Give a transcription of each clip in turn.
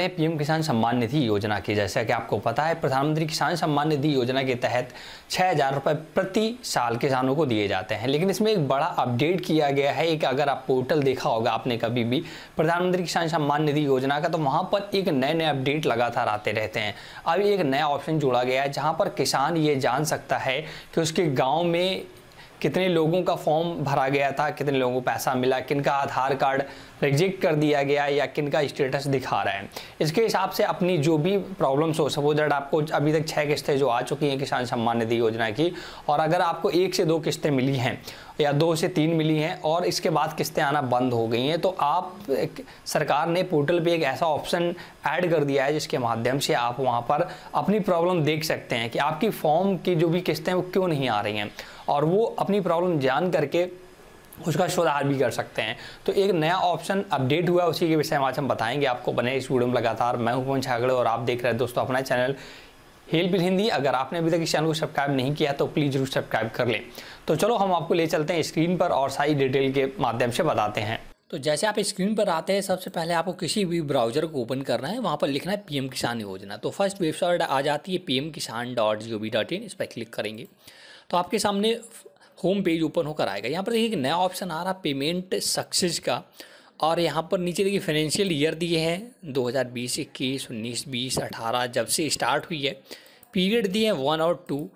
में पीएम किसान सम्मान निधि योजना की जैसा कि आपको पता है प्रधानमंत्री किसान सम्मान निधि योजना के तहत छः हज़ार रुपये प्रति साल किसानों को दिए जाते हैं लेकिन इसमें एक बड़ा अपडेट किया गया है एक अगर आप पोर्टल देखा होगा आपने कभी भी प्रधानमंत्री किसान सम्मान निधि योजना का तो वहाँ पर एक नए नए अपडेट लगातार आते रहते हैं अब एक नया ऑप्शन जोड़ा गया है जहाँ पर किसान ये जान सकता है कि उसके गाँव में कितने लोगों का फॉर्म भरा गया था कितने लोगों को पैसा मिला किन का आधार कार्ड रिजेक्ट कर दिया गया या किन का स्टेटस दिखा रहा है इसके हिसाब से अपनी जो भी प्रॉब्लम्स हो सपोज दैट आपको अभी तक छः किस्तें जो आ चुकी हैं किसान सम्मान निधि योजना की और अगर आपको एक से दो किस्तें मिली हैं या दो से तीन मिली हैं और इसके बाद किस्तें आना बंद हो गई हैं तो आप सरकार ने पोर्टल पे एक ऐसा ऑप्शन ऐड कर दिया है जिसके माध्यम से आप वहाँ पर अपनी प्रॉब्लम देख सकते हैं कि आपकी फॉर्म की जो भी किस्तें वो क्यों नहीं आ रही हैं और वो अपनी प्रॉब्लम जान करके उसका सुधार भी कर सकते हैं तो एक नया ऑप्शन अपडेट हुआ उसी के विषय में आज हम बताएंगे आपको बने इस वीडियो में लगातार मैं हूं छागड़े और आप देख रहे हैं दोस्तों अपना चैनल हेल्प इन हिंदी अगर आपने अभी तक इस चैनल को सब्सक्राइब नहीं किया तो प्लीज़ जरूर सब्सक्राइब कर लें तो चलो हम आपको ले चलते हैं स्क्रीन पर और सारी डिटेल के माध्यम से बताते हैं तो जैसे आप स्क्रीन पर आते हैं सबसे पहले आपको किसी भी ब्राउजर को ओपन करना है वहाँ पर लिखना है पीएम किसान योजना तो फर्स्ट वेबसाइट आ जाती है P Kisan dot g o v dot in इस पर क्लिक करेंगे तो आपके सामने होम पेज ओपन होकर आएगा यहाँ पर देखिए एक नया ऑप्शन आ रहा पेमेंट सक्सेस का और यहाँ पर नीचे देखिए फाइनेंशियल ईयर दिए हैं 2020 इक्कीस उन्नीस बीस अठारह जब से स्टार्ट हुई है पीरियड दिए हैं वन और टू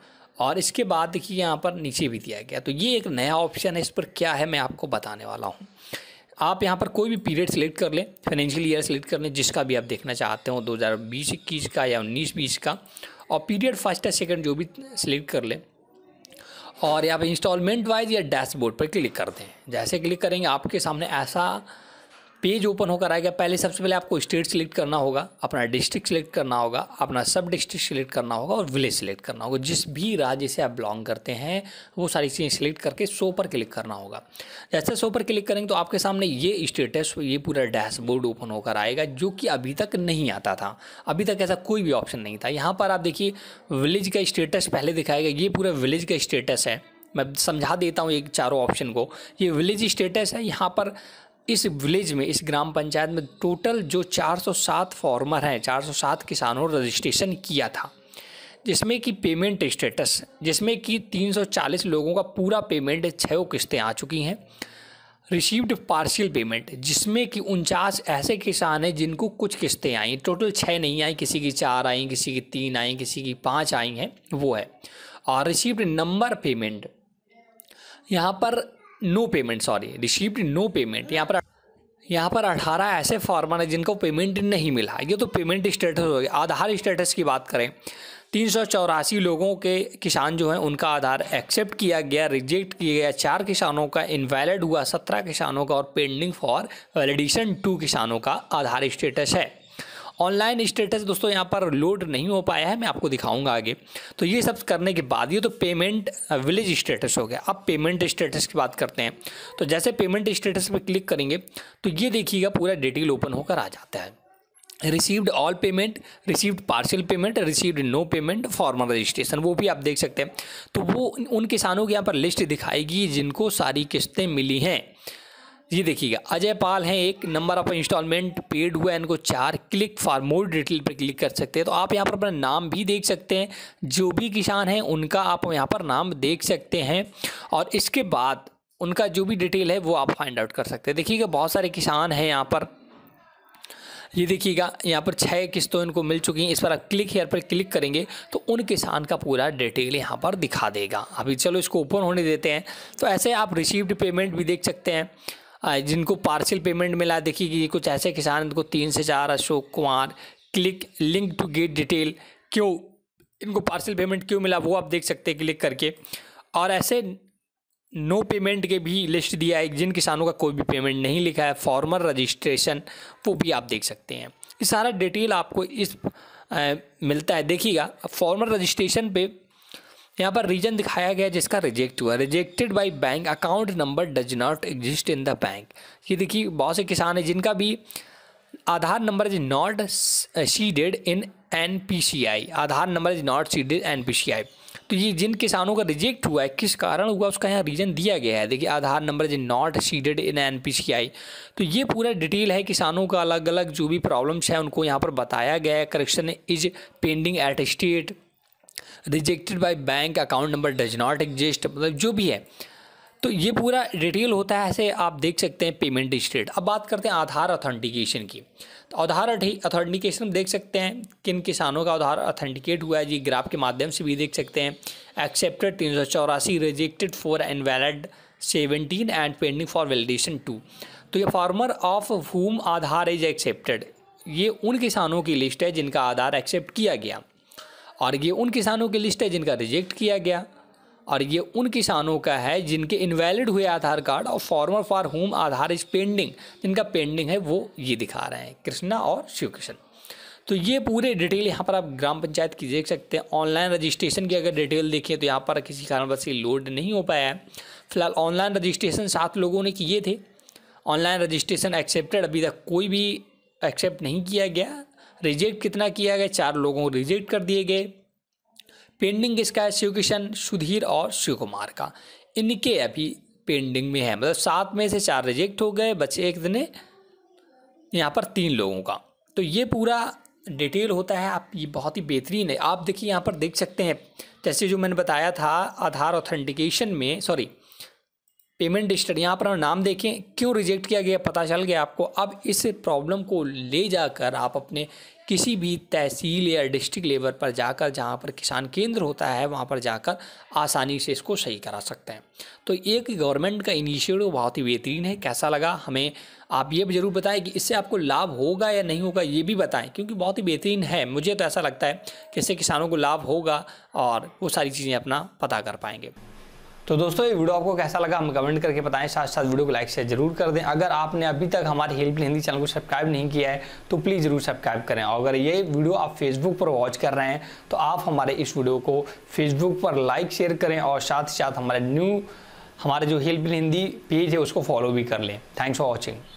और इसके बाद देखिए यहाँ पर नीचे भी दिया गया तो ये एक नया ऑप्शन है इस पर क्या है मैं आपको बताने वाला हूँ आप यहाँ पर कोई भी पीरियड सेलेक्ट कर लें फाइनेंशियल ईयर सेलेक्ट कर लें जिसका भी आप देखना चाहते हो दो हज़ार बीस इक्कीस का या उन्नीस बीस का और पीरियड फर्स्ट या सेकेंड जो भी सिलेक्ट कर लें और यहाँ पे इंस्टॉलमेंट वाइज या डैशबोर्ड पर क्लिक कर दें जैसे क्लिक करेंगे आपके सामने ऐसा पेज ओपन होकर आएगा पहले सबसे पहले आपको स्टेट सिलेक्ट करना होगा अपना डिस्ट्रिक्ट सिलेक्ट करना होगा अपना सब डिस्ट्रिक्ट सिलेक्ट करना होगा और विलेज सिलेक्ट करना होगा जिस भी राज्य से आप बिलोंग करते हैं वो सारी चीज़ें सिलेक्ट करके सो पर क्लिक करना होगा जैसे सो पर क्लिक करेंगे तो आपके सामने ये स्टेटस ये पूरा डैशबोर्ड ओपन होकर आएगा जो कि अभी तक नहीं आता था अभी तक ऐसा कोई भी ऑप्शन नहीं था यहाँ पर आप देखिए विलेज का स्टेटस पहले दिखाएगा ये पूरा विलेज का स्टेटस है मैं समझा देता हूँ एक चारों ऑप्शन को ये विलेज स्टेटस है यहाँ पर इस विलेज में इस ग्राम पंचायत में टोटल जो 407 फार्मर हैं 407 किसानों रजिस्ट्रेशन किया था जिसमें कि पेमेंट स्टेटस जिसमें कि 340 लोगों का पूरा पेमेंट छः किस्तें आ चुकी हैं रिसीव्ड पार्शियल पेमेंट जिसमें कि उनचास ऐसे किसान हैं जिनको कुछ किस्तें आई टोटल छः नहीं आई किसी की चार आई किसी की तीन आई किसी की पाँच आई हैं वो है और रिसीव्ड नंबर पेमेंट यहाँ पर no payment sorry received no payment यहाँ पर यहाँ पर अठारह ऐसे फार्मर हैं जिनको पेमेंट नहीं मिला ये तो पेमेंट स्टेटस हो गया आधार स्टेटस की बात करें तीन सौ चौरासी लोगों के किसान जो हैं उनका आधार एक्सेप्ट किया गया रिजेक्ट किया गया चार किसानों का इनवैलिड हुआ सत्रह किसानों का और पेंडिंग फॉर वैलिडेशन टू किसानों का आधार स्टेटस है ऑनलाइन स्टेटस दोस्तों यहाँ पर लोड नहीं हो पाया है मैं आपको दिखाऊंगा आगे तो ये सब करने के बाद ये तो पेमेंट विलेज स्टेटस हो गया अब पेमेंट स्टेटस की बात करते हैं तो जैसे पेमेंट स्टेटस पर क्लिक करेंगे तो ये देखिएगा पूरा डिटेल ओपन होकर आ जाता है received all payment received partial payment received no payment formal registration वो भी आप देख सकते हैं तो वो उन किसानों की यहाँ पर लिस्ट दिखाएगी जिनको सारी किस्तें मिली हैं ये देखिएगा अजय पाल हैं एक नंबर ऑफ इंस्टॉलमेंट पेड हुआ है इनको चार क्लिक फॉर मोर डिटेल पर क्लिक कर सकते हैं तो आप यहाँ पर अपना नाम भी देख सकते हैं जो भी किसान हैं उनका आप यहाँ पर नाम देख सकते हैं और इसके बाद उनका जो भी डिटेल है वो आप फाइंड आउट कर सकते हैं देखिएगा बहुत सारे किसान हैं यहाँ पर ये देखिएगा यहाँ पर छः किस्तों इनको मिल चुकी हैं इस पर आप क्लिक हेयर पर क्लिक करेंगे तो उन किसान का पूरा डिटेल यहाँ पर दिखा देगा अभी चलो इसको ओपन होने देते हैं तो ऐसे आप रिसीव्ड पेमेंट भी देख सकते हैं जिनको पार्सल पेमेंट मिला देखिए कुछ ऐसे किसान इनको तीन से चार Ashok Kumar click link to get detail क्यों इनको पार्सल पेमेंट क्यों मिला वो आप देख सकते हैं क्लिक करके और ऐसे नो पेमेंट के भी लिस्ट दिया है जिन किसानों का कोई भी पेमेंट नहीं लिखा है फॉर्मर रजिस्ट्रेशन वो भी आप देख सकते हैं ये सारा डिटेल आपको इस आ, मिलता है देखिएगा फॉर्मर रजिस्ट्रेशन पे यहाँ पर रीजन दिखाया गया जिसका रिजेक्ट हुआ rejected by bank account number does not exist in the bank ये देखिए बहुत से किसान हैं जिनका भी Aadhaar number is not seeded in N P C I Aadhaar number is not seeded N P C I तो ये जिन किसानों का रिजेक्ट हुआ है किस कारण हुआ उसका यहाँ रीज़न दिया गया है देखिए Aadhaar number is not seeded in N P C I तो ये पूरा डिटेल है किसानों का अलग अलग जो भी प्रॉब्लम्स हैं उनको यहाँ पर बताया गया है correction is pending at state rejected by bank account number does not exist मतलब जो भी है तो ये पूरा डिटेल होता है ऐसे आप देख सकते हैं पेमेंट स्टेट अब बात करते हैं आधार ऑथेंटिकेशन की तो आधार ऑथेंटिकेशन हम देख सकते हैं किन किसानों का आधार ऑथेंटिकेट हुआ है जी ग्राफ के माध्यम से भी देख सकते हैं एक्सेप्टेड तीन सौ चौरासी rejected for invalid seventeen and pending for validation two तो ये farmer of home Aadhaar is accepted ये उन किसानों की लिस्ट है जिनका आधार एक्सेप्ट किया गया और ये उन किसानों की लिस्ट है जिनका रिजेक्ट किया गया और ये उन किसानों का है जिनके इनवैलिड हुए आधार कार्ड और farmer for home Aadhaar is pending जिनका पेंडिंग है वो ये दिखा रहे हैं कृष्णा और शिव कृष्ण तो ये पूरे डिटेल यहाँ पर आप ग्राम पंचायत की देख सकते हैं ऑनलाइन रजिस्ट्रेशन की अगर डिटेल देखिए तो यहाँ पर किसी कारणवश ये लोड नहीं हो पाया है फिलहाल ऑनलाइन रजिस्ट्रेशन सात लोगों ने किए थे ऑनलाइन रजिस्ट्रेशन एक्सेप्टेड अभी तक कोई भी एक्सेप्ट नहीं किया गया रिजेक्ट कितना किया गया चार लोगों को रिजेक्ट कर दिए गए पेंडिंग किसका है शिव किशन सुधीर और शिव कुमार का इनके अभी पेंडिंग में है मतलब सात में से चार रिजेक्ट हो गए बचे एक दिन यहाँ पर तीन लोगों का तो ये पूरा डिटेल होता है आप ये बहुत ही बेहतरीन है आप देखिए यहाँ पर देख सकते हैं जैसे जो मैंने बताया था आधार ऑथेंटिकेशन में सॉरी पेमेंट स्टडी यहाँ पर हम नाम देखें क्यों रिजेक्ट किया गया पता चल गया आपको अब इस प्रॉब्लम को ले जाकर आप अपने किसी भी तहसील या डिस्ट्रिक्ट लेवल पर जाकर जहाँ पर किसान केंद्र होता है वहाँ पर जाकर आसानी से इसको सही करा सकते हैं तो एक गवर्नमेंट का इनिशिएटिव बहुत ही बेहतरीन है कैसा लगा हमें आप ये ज़रूर बताएं कि इससे आपको लाभ होगा या नहीं होगा ये भी बताएं क्योंकि बहुत ही बेहतरीन है मुझे तो ऐसा लगता है कि इससे किसानों को लाभ होगा और वो सारी चीज़ें अपना पता कर पाएंगे तो दोस्तों ये वीडियो आपको कैसा लगा हम कमेंट करके बताएं साथ साथ वीडियो को लाइक शेयर जरूर कर दें अगर आपने अभी तक हमारे हेल्प हिंदी चैनल को सब्सक्राइब नहीं किया है तो प्लीज़ जरूर सब्सक्राइब करें और अगर ये वीडियो आप फेसबुक पर वॉच कर रहे हैं तो आप हमारे इस वीडियो को फेसबुक पर लाइक शेयर करें और साथ ही साथ हमारे न्यू हमारे जो हेल्प हिंदी पेज है उसको फॉलो भी कर लें थैंक्स फॉर वॉचिंग